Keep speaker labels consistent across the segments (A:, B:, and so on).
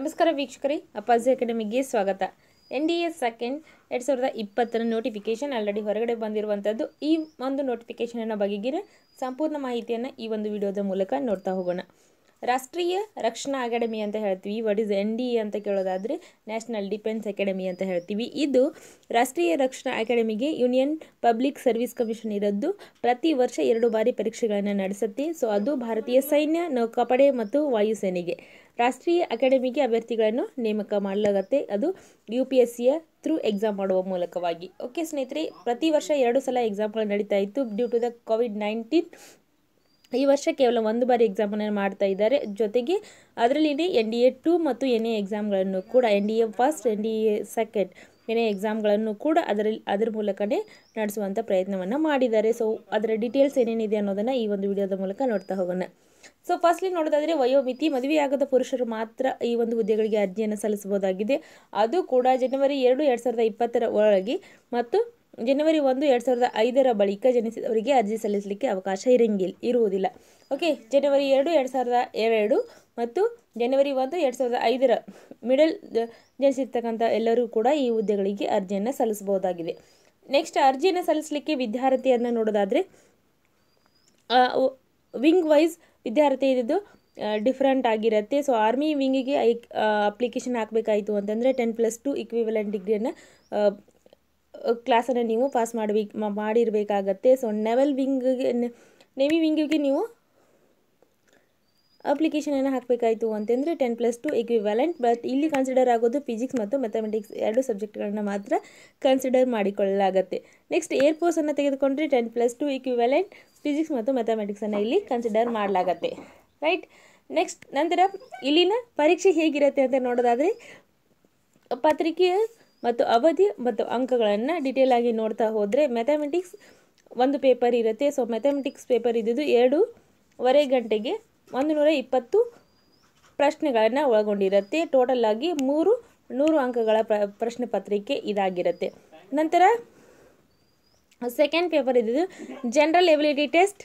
A: ನಮಸ್ಕಾರ ವೀಕ್ಷಕರಿ ಅಪ್ಪಾಜಿ ಅಕಾಡೆಮಿಗೆ ಸ್ವಾಗತ ಎನ್ ಡಿ ಎಸ್ ಸೆಕೆಂಡ್ ಎರಡು ಸಾವಿರದ ಇಪ್ಪತ್ತರ ನೋಟಿಫಿಕೇಶನ್ ಆಲ್ರೆಡಿ ಹೊರಗಡೆ ಬಂದಿರುವಂಥದ್ದು ಈ ಒಂದು ನೋಟಿಫಿಕೇಷನನ್ನು ಬಗೆಗಿನ ಸಂಪೂರ್ಣ ಮಾಹಿತಿಯನ್ನು ಈ ಒಂದು ವಿಡಿಯೋದ ಮೂಲಕ ನೋಡ್ತಾ ಹೋಗೋಣ ರಾಷ್ಟ್ರೀಯ ರಕ್ಷಣಾ ಅಕಾಡೆಮಿ ಅಂತ ಹೇಳ್ತೀವಿ what is N D A ಅಂತ ಕೇಳೋದಾದರೆ ನ್ಯಾಷನಲ್ ಡಿಫೆನ್ಸ್ ಅಕಾಡೆಮಿ ಅಂತ ಹೇಳ್ತೀವಿ ಇದು ರಾಷ್ಟ್ರೀಯ ರಕ್ಷಣಾ ಅಕಾಡೆಮಿಗೆ ಯೂನಿಯನ್ ಪಬ್ಲಿಕ್ ಸರ್ವಿಸ್ ಕಮಿಷನ್ ಇರದ್ದು ಪ್ರತಿ ವರ್ಷ ಎರಡು ಬಾರಿ ಪರೀಕ್ಷೆಗಳನ್ನು ನಡೆಸುತ್ತೆ ಸೊ ಅದು ಭಾರತೀಯ ಸೈನ್ಯ ನೌಕಾಪಡೆ ಮತ್ತು ವಾಯುಸೇನೆಗೆ ರಾಷ್ಟ್ರೀಯ ಅಕಾಡೆಮಿಗೆ ಅಭ್ಯರ್ಥಿಗಳನ್ನು ನೇಮಕ ಮಾಡಲಾಗತ್ತೆ ಅದು ಯು ಪಿ ಎಸ್ ಸಿಯ ಥ್ರೂ ಎಕ್ಸಾಮ್ ಮಾಡುವ ಮೂಲಕವಾಗಿ ಓಕೆ ಸ್ನೇಹಿತರೆ ಪ್ರತಿ ವರ್ಷ ಎರಡು ಸಲ ಎಕ್ಸಾಮ್ಗಳು ನಡೀತಾ ಇತ್ತು due to the COVID nineteen ಈ ವರ್ಷ ಕೇವಲ ಒಂದು ಬಾರಿ ಎಕ್ಸಾಮನ್ನು ಮಾಡ್ತಾ ಇದ್ದಾರೆ ಜೊತೆಗೆ ಅದರಲ್ಲಿ ಎನ್ ಡಿ ಎ ಟು ಮತ್ತು ಎನ್ ಎ e ಎಕ್ಸಾಮ್ಗಳನ್ನು ಕೂಡ N D A first N D A second N A ಎಕ್ಸಾಮ್ಗಳನ್ನು ಕೂಡ ಅದರಲ್ಲಿ ಅದರ ಮೂಲಕನೇ ನಡೆಸುವಂಥ ಪ್ರಯತ್ನವನ್ನು ಮಾಡಿದ್ದಾರೆ ಸೊ ಅದರ ಡೀಟೇಲ್ಸ್ ಏನೇನಿದೆ ಅನ್ನೋದನ್ನು ಈ ಒಂದು ವಿಡಿಯೋದ ಮೂಲಕ ನೋಡ್ತಾ ಹೋಗೋಣ ಸೊ ಫಸ್ಟ್ಲಿ ನೋಡೋದಾದರೆ ವಯೋಮಿತಿ ಮದುವೆಯಾಗದ ಪುರುಷರು ಮಾತ್ರ ಈ ಒಂದು ಹುದ್ದೆಗಳಿಗೆ ಅರ್ಜಿಯನ್ನು ಸಲ್ಲಿಸಬಹುದಾಗಿದೆ ಅದು ಕೂಡ ಜನವರಿ ಎರಡು ಎರಡು ಸಾವಿರದ ಇಪ್ಪತ್ತರ ಒಳಗೆ ಮತ್ತು ಜನವರಿ ಒಂದು ಎರಡು ಸಾವಿರದ ಐದರ ಬಳಿಕ ಜನಿಸಿದವರಿಗೆ ಅರ್ಜಿ ಸಲ್ಲಿಸಲಿಕ್ಕೆ ಅವಕಾಶ ಇರಂಗಿಲ್ಲ ಇರುವುದಿಲ್ಲ ಓಕೆ ಜನವರಿ ಎರಡು ಎರಡು ಸಾವಿರದ ಎರಡು ಮತ್ತು ಜನವರಿ ಒಂದು ಎರಡು ಸಾವಿರದ ಐದರ ಮಿಡಲ್ ಜನಿಸಿರ್ತಕ್ಕಂಥ ಎಲ್ಲರೂ ಕೂಡ ಈ ಹುದ್ದೆಗಳಿಗೆ ಅರ್ಜಿಯನ್ನು ಸಲ್ಲಿಸಬಹುದಾಗಿದೆ ನೆಕ್ಸ್ಟ್ ಅರ್ಜಿಯನ್ನು ಸಲ್ಲಿಸಲಿಕ್ಕೆ ವಿದ್ಯಾರ್ಥಿಯನ್ನು ನೋಡೋದಾದರೆ ವಿಂಗ್ ವೈಸ್ ವಿದ್ಯಾರ್ಥಿ ಇದ್ದು ಡಿಫ್ರೆಂಟ್ ಆಗಿರುತ್ತೆ ಸೊ ಆರ್ಮಿ ವಿಂಗಿಗೆ ಐ ಅಪ್ಲಿಕೇಶನ್ ಹಾಕಬೇಕಾಯಿತು ಅಂತಂದರೆ ಟೆನ್ ಪ್ಲಸ್ ಟು ಇಕ್ವಿವಲೆಂಟ್ ಡಿಗ್ರಿಯನ್ನು ಕ್ಲಾಸನ್ನು ನೀವು ಪಾಸ್ ಮಾಡಬೇಕು ಮಾಡಿರಬೇಕಾಗತ್ತೆ ಸೊ ನೆವೆಲ್ ವಿಂಗ್ಗೆ ನೆವಿ ವಿಂಗಿಗೆ ನೀವು ಅಪ್ಲಿಕೇಶನನ್ನು ಹಾಕಬೇಕಾಯಿತು ಅಂತಂದರೆ ಟೆನ್ ಪ್ಲಸ್ ಟು ವ್ಯಾಲೆಂಟ್ ಬಟ್ ಇಲ್ಲಿ ಕನ್ಸಿಡರ್ ಆಗೋದು ಫಿಸಿಕ್ಸ್ ಮತ್ತು ಮ್ಯಾಥಮೆಟಿಕ್ಸ್ ಎರಡು ಸಬ್ಜೆಕ್ಟ್ಗಳನ್ನ ಮಾತ್ರ ಕನ್ಸಿಡರ್ ಮಾಡಿಕೊಳ್ಳಲಾಗುತ್ತೆ ನೆಕ್ಸ್ಟ್ ಏರ್ ಫೋರ್ಸನ್ನು ತೆಗೆದುಕೊಂಡ್ರೆ ಟೆನ್ ಪ್ಲಸ್ ಟು ವ್ಯಾಲೆಂಟ್ ಫಿಸಿಕ್ಸ್ ಮತ್ತು ಮ್ಯಾಥಮೆಟಿಕ್ಸನ್ನು ಇಲ್ಲಿ ಕನ್ಸಿಡರ್ ಮಾಡಲಾಗತ್ತೆ ರೈಟ್ ನೆಕ್ಸ್ಟ್ ನಂತರ ಇಲ್ಲಿನ ಪರೀಕ್ಷೆ ಹೇಗಿರುತ್ತೆ ಅಂತ ನೋಡೋದಾದರೆ ಪತ್ರಿಕೆಯ ಮತ್ತು ಅವಧಿ ಮತ್ತು ಅಂಕಗಳನ್ನು ಡಿಟೇಲ್ ಆಗಿ ನೋಡ್ತಾ ಹೋದರೆ ಮ್ಯಾಥಮೆಟಿಕ್ಸ್ ಒಂದು ಪೇಪರ್ ಇರುತ್ತೆ ಸೊ ಮ್ಯಾಥಮೆಟಿಕ್ಸ್ ಪೇಪರ್ ಇದ್ದಿದ್ದು ಎರಡೂವರೆ ಗಂಟೆಗೆ ಒಂದು ನೂರ ಇಪ್ಪತ್ತು ಪ್ರಶ್ನೆಗಳನ್ನು ಒಳಗೊಂಡಿರುತ್ತೆ ಟೋಟಲ್ ಆಗಿ ಮೂರು ನೂರು ಅಂಕಗಳ ಪ್ರಶ್ನೆ ಪತ್ರಿಕೆ ಇದಾಗಿರುತ್ತೆ ನಂತರ ಸೆಕೆಂಡ್ ಪೇಪರ್ ಇದ್ದಿದ್ದು general ability test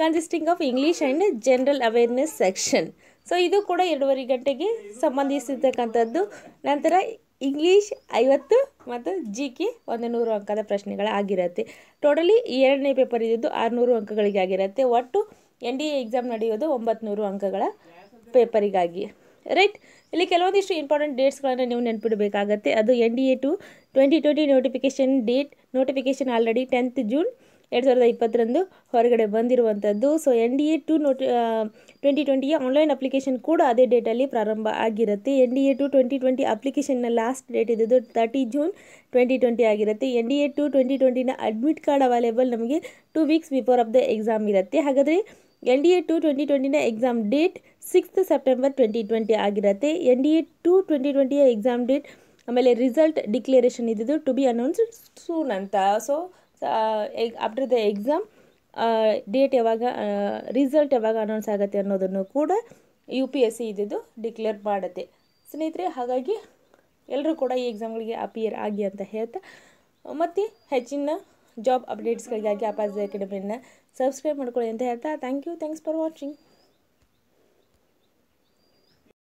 A: consisting of English and general awareness section so ಇದು ಕೂಡ ಎರಡೂವರೆ ಗಂಟೆಗೆ ಸಂಬಂಧಿಸಿರ್ತಕ್ಕಂಥದ್ದು ನಂತರ ಇಂಗ್ಲೀಷ್ ಐವತ್ತು ಮತ್ತು ಜಿ ಕೆ ಒಂದು ನೂರು ಅಂಕದ ಪ್ರಶ್ನೆಗಳಾಗಿರುತ್ತೆ ಟೋಟಲಿ ಎರಡನೇ ಪೇಪರ್ ಇದ್ದಿದ್ದು ಆರುನೂರು ಅಂಕಗಳಿಗೆ ಆಗಿರುತ್ತೆ ಒಟ್ಟು ಎನ್ ಡಿ ಎ ಎಕ್ಸಾಮ್ ನಡೆಯೋದು ಒಂಬತ್ತು ನೂರು ಅಂಕಗಳ ಪೇಪರಿಗಾಗಿ ರೈಟ್ ಇಲ್ಲಿ ಕೆಲವೊಂದಿಷ್ಟು ಇಂಪಾರ್ಟೆಂಟ್ ಡೇಟ್ಸ್ಗಳನ್ನು ನೀವು ನೆನ್ಪಿಡಬೇಕಾಗತ್ತೆ ಅದು N D A two twenty twenty notification date notification already tenth June ಎರಡು ಸಾವಿರದ ಇಪ್ಪತ್ತರಂದು ಹೊರಗಡೆ ಬಂದಿರುವಂಥದ್ದು so N D A two ನೋಟಿ ಟ್ವೆಂಟಿ ಟ್ವೆಂಟಿಯ ಆನ್ಲೈನ್ ಅಪ್ಲಿಕೇಶನ್ ಕೂಡ ಅದೇ ಡೇಟಲ್ಲಿ ಪ್ರಾರಂಭ ಆಗಿರುತ್ತೆ N D A two twenty twenty ಅಪ್ಲಿಕೇಶನ್ನ ಲಾಸ್ಟ್ ಡೇಟ್ ಇದ್ದು ತರ್ಟಿ ಜೂನ್ ಟ್ವೆಂಟಿ ಟ್ವೆಂಟಿ ಆಗಿರುತ್ತೆ N D A two twenty ಟ್ವೆಂಟಿನ ಅಡ್ಮಿಟ್ ಕಾರ್ಡ್ ಅವೈಲೇಬಲ್ ನಮಗೆ two weeks before of the exam ಇರುತ್ತೆ ಹಾಗಾದರೆ N D A two twenty ಟ್ವೆಂಟಿನ exam date sixth September twenty twenty ಆಗಿರುತ್ತೆ N D A two twenty ಟ್ವೆಂಟಿಯ exam date ಆಮೇಲೆ result declaration ಇದ್ದಿದ್ದು to be announced soon ಅಂತ so after the exam date ಯಾವಾಗ result ಯಾವಾಗ ಅನೌನ್ಸ್ ಆಗುತ್ತೆ ಅನ್ನೋದನ್ನು ಕೂಡ ಯು ಪಿ ಎಸ್ ಸಿ ಇದ್ದಿದ್ದು ಡಿಕ್ಲೇರ್ ಮಾಡುತ್ತೆ ಸ್ನೇಹಿತರೆ ಹಾಗಾಗಿ ಎಲ್ಲರೂ ಕೂಡ ಈ ಎಕ್ಸಾಮ್ಗಳಿಗೆ ಅಪಿಯರ್ ಆಗಿ ಅಂತ ಹೇಳ್ತಾ ಮತ್ತು ಹೆಚ್ಚಿನ ಜಾಬ್ ಅಪ್ಡೇಟ್ಸ್ಗಳಿಗಾಗಿ ಅಪಾಸ್ ಅಕಾಡೆಮಿಯನ್ನು ಸಬ್ಸ್ಕ್ರೈಬ್ ಮಾಡ್ಕೊಳ್ಳಿ ಅಂತ ಹೇಳ್ತಾ thank you thanks for watching